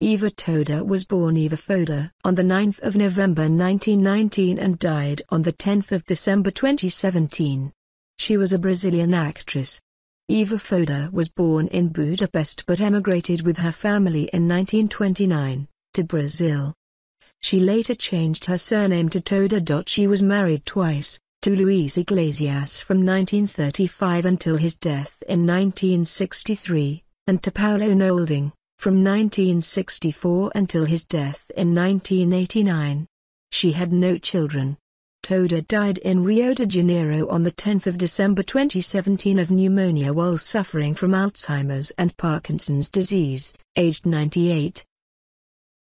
Eva Toda was born Eva Foda on of November 1919 and died on of December 2017. She was a Brazilian actress. Eva Foda was born in Budapest but emigrated with her family in 1929 to Brazil. She later changed her surname to Toda. She was married twice, to Luis Iglesias from 1935 until his death in 1963, and to Paulo Nolding from 1964 until his death in 1989. She had no children. Toda died in Rio de Janeiro on 10 December 2017 of pneumonia while suffering from Alzheimer's and Parkinson's disease, aged 98.